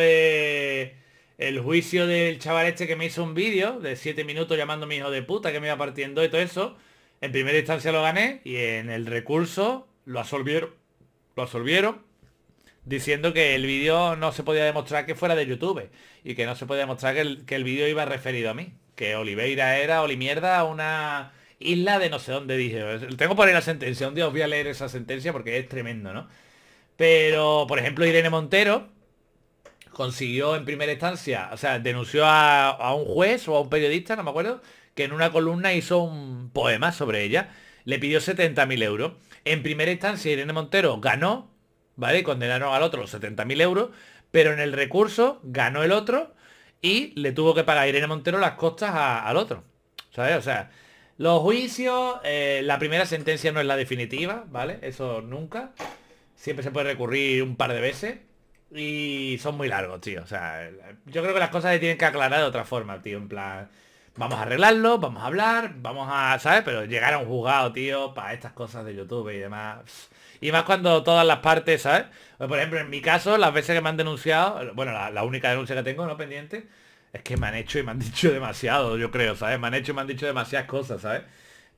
el juicio del chaval este que me hizo un vídeo de 7 minutos llamando a mi hijo de puta que me iba partiendo y todo eso. En primera instancia lo gané y en el recurso lo absolvieron. Lo absolvieron diciendo que el vídeo no se podía demostrar que fuera de YouTube y que no se podía demostrar que el, vídeo iba referido a mí. Que Oliveira era mierda, una isla de no sé dónde dije. Tengo por ahí la sentencia. Un día os voy a leer esa sentencia porque es tremendo, ¿no? Pero, por ejemplo, Irene Montero consiguió en primera instancia, o sea, denunció a, a un juez o a un periodista, no me acuerdo, que en una columna hizo un poema sobre ella. Le pidió 70.000 euros. En primera instancia, Irene Montero ganó, ¿vale? Condenaron al otro los 70.000 euros, pero en el recurso ganó el otro y le tuvo que pagar a Irene Montero las costas al otro. ¿Sabes? O sea, los juicios, eh, la primera sentencia no es la definitiva, ¿vale? Eso nunca. Siempre se puede recurrir un par de veces. Y son muy largos, tío. O sea, yo creo que las cosas se tienen que aclarar de otra forma, tío. En plan, vamos a arreglarlo, vamos a hablar, vamos a, ¿sabes? Pero llegar a un juzgado, tío, para estas cosas de YouTube y demás. Y más cuando todas las partes, ¿sabes? Pues, por ejemplo, en mi caso, las veces que me han denunciado, bueno, la, única denuncia que tengo, no pendiente, es que me han hecho y me han dicho demasiado, yo creo, ¿sabes? Me han hecho y me han dicho demasiadas cosas, ¿sabes?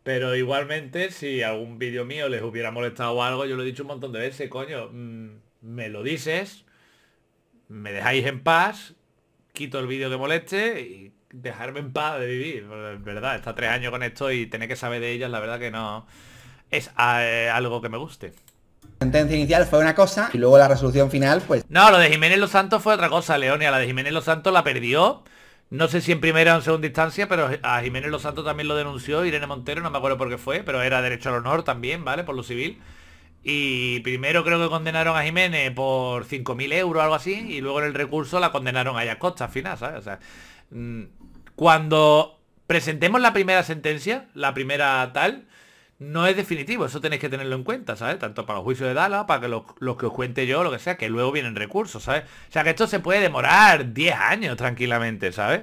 Pero igualmente, si algún vídeo mío les hubiera molestado algo, yo lo he dicho un montón de veces, coño, mm, me lo dices, me dejáis en paz quito el vídeo que moleste y dejarme en paz de vivir. Es verdad, está tres años con esto y tener que saber de ellas, la verdad que no es ah, eh, algo que me guste. La sentencia inicial fue una cosa y luego la resolución final, pues... No, lo de Jiménez Los Santos fue otra cosa, Leonia. La de Jiménez Los Santos la perdió. No sé si en primera o en segunda instancia, pero a Jiménez Los Santos también lo denunció Irene Montero, no me acuerdo por qué fue, pero era derecho al honor también, ¿vale? Por lo civil. Y primero creo que condenaron a Jiménez por 5.000 euros o algo así, y luego en el recurso la condenaron a Yacosta, al final, ¿sabes? O sea, mm, cuando presentemos la primera sentencia, la primera tal, no es definitivo, eso tenéis que tenerlo en cuenta, ¿sabes? Tanto para los juicios de Dala, para que los, los, que os cuente yo, lo que sea, que luego vienen recursos, ¿sabes? O sea, que esto se puede demorar 10 años tranquilamente, ¿sabes?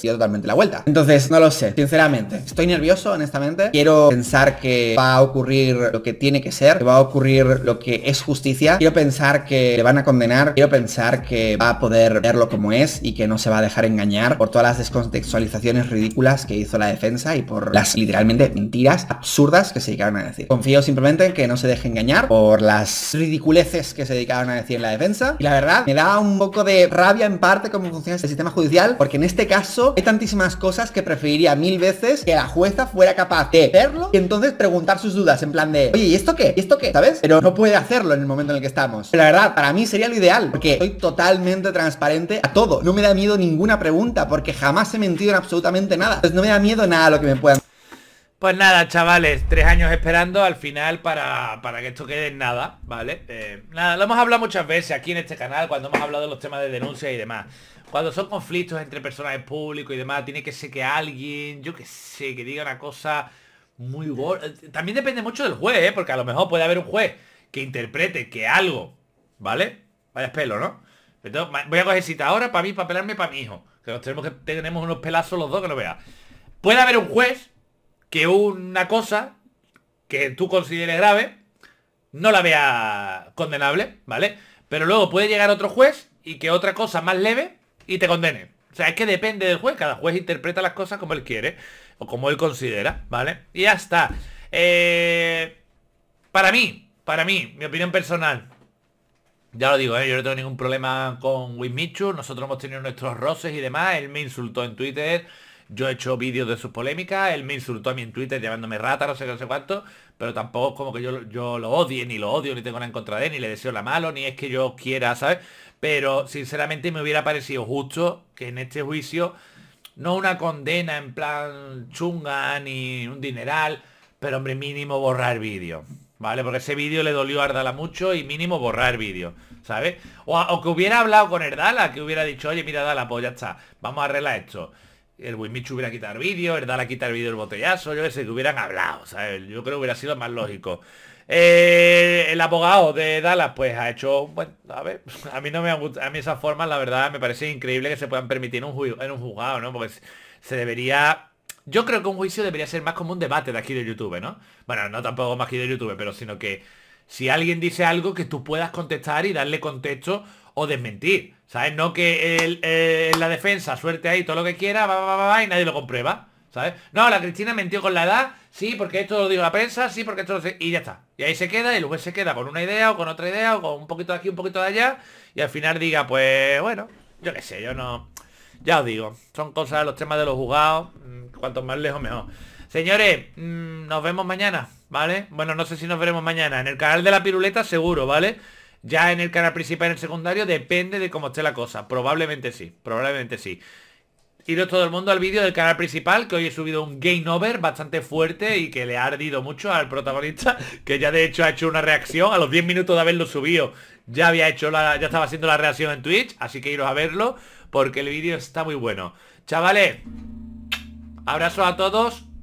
totalmente la vuelta. Entonces, no lo sé, sinceramente. Estoy nervioso, honestamente. Quiero pensar que va a ocurrir lo que tiene que ser, que va a ocurrir lo que es justicia. Quiero pensar que le van a condenar, quiero pensar que va a poder verlo como es y que no se va a dejar engañar por todas las descontextualizaciones ridículas que hizo la defensa y por las literalmente mentiras absurdas que se dedicaron a decir. Confío simplemente en que no se deje engañar por las ridiculeces que se dedicaron a decir en la defensa. Y la verdad, me da un poco de rabia en parte cómo funciona este sistema judicial, porque en este caso es hay tantísimas cosas que preferiría mil veces que la jueza fuera capaz de verlo y entonces preguntar sus dudas en plan de, oye, ¿y esto qué? ¿Y esto qué? ¿Sabes? Pero no puede hacerlo en el momento en el que estamos. Pero la verdad, para mí sería lo ideal, porque soy totalmente transparente a todo. No me da miedo ninguna pregunta, porque jamás he mentido en absolutamente nada. Entonces no me da miedo nada lo que me puedan... Pues nada, chavales, tres años esperando al final para, para que esto quede en nada, ¿vale? Eh, nada, lo hemos hablado muchas veces aquí en este canal cuando hemos hablado de los temas de denuncia y demás. Cuando son conflictos entre personajes públicos público y demás, tiene que ser que alguien, yo que sé, que diga una cosa muy También depende mucho del juez, ¿eh? porque a lo mejor puede haber un juez que interprete que algo, ¿vale? Vaya pelo, ¿no? Entonces, voy a coger cita ahora para mí, para pelarme para mi hijo. Que tenemos que tenemos unos pelazos los dos que lo vea Puede haber un juez que una cosa que tú consideres grave no la vea condenable, ¿vale? Pero luego puede llegar otro juez y que otra cosa más leve y te condene O sea, es que depende del juez. Cada juez interpreta las cosas como él quiere o como él considera, ¿vale? Y ya está. Eh, para mí, para mí, mi opinión personal. Ya lo digo, ¿eh? yo no tengo ningún problema con Michu. Nosotros hemos tenido nuestros roces y demás. Él me insultó en Twitter. Yo he hecho vídeos de sus polémicas. Él me insultó a mí en Twitter llamándome rata, no sé qué, no sé cuánto pero tampoco como que yo, lo odie, ni lo odio, ni tengo nada en contra de él, ni le deseo la malo, ni es que yo quiera, ¿sabes? Pero sinceramente me hubiera parecido justo que en este juicio, no una condena en plan chunga, ni un dineral, pero hombre, mínimo borrar vídeo. ¿Vale? Porque ese vídeo le dolió a Ardala mucho y mínimo borrar vídeo, ¿sabes? O, que hubiera hablado con Erdala, que hubiera dicho, oye, mira, Dala, pues ya está, vamos a arreglar esto el Wimich hubiera quitado el vídeo, el Dala quitó el vídeo el botellazo, yo no sé, que hubieran hablado, ¿sabes? Yo creo que hubiera sido más lógico. Eh, el abogado de Dallas, pues ha hecho, bueno, a ver, a mí no me gusta, a mí esas formas, la verdad, me parece increíble que se puedan permitir en un, juicio en un juzgado, ¿no? Porque se debería... Yo creo que un juicio debería ser más como un debate de aquí de YouTube, ¿no? Bueno, no tampoco más aquí de YouTube, pero sino que si alguien dice algo que tú puedas contestar y darle contexto o desmentir. ¿Sabes? No que la defensa suerte ahí todo lo que quiera, va, va, y nadie lo comprueba. ¿Sabes? No, la Cristina mentió con la edad, sí, porque esto lo digo la prensa, sí, porque esto Y ya está. Y ahí se queda, y luego se queda con una idea o con otra idea, o con un poquito de aquí, un poquito de allá, y al final diga, pues bueno, yo qué sé, yo no. Ya os digo, son cosas, los temas de los jugados, mm, cuanto más lejos mejor. Señores, mm, nos vemos mañana, ¿vale? Bueno, no sé si nos veremos mañana. En el canal de la piruleta seguro, ¿vale? Ya en el canal principal y en el secundario depende de cómo esté la cosa. Probablemente sí, probablemente sí. Iros todo el mundo al vídeo del canal principal, que hoy he subido un game over bastante fuerte y que le ha ardido mucho al protagonista, que ya de hecho ha hecho una reacción a los 10 minutos de haberlo subido. Ya había hecho la, ya estaba haciendo la reacción en Twitch, así que iros a verlo, porque el vídeo está muy bueno. Chavales, abrazos a todos,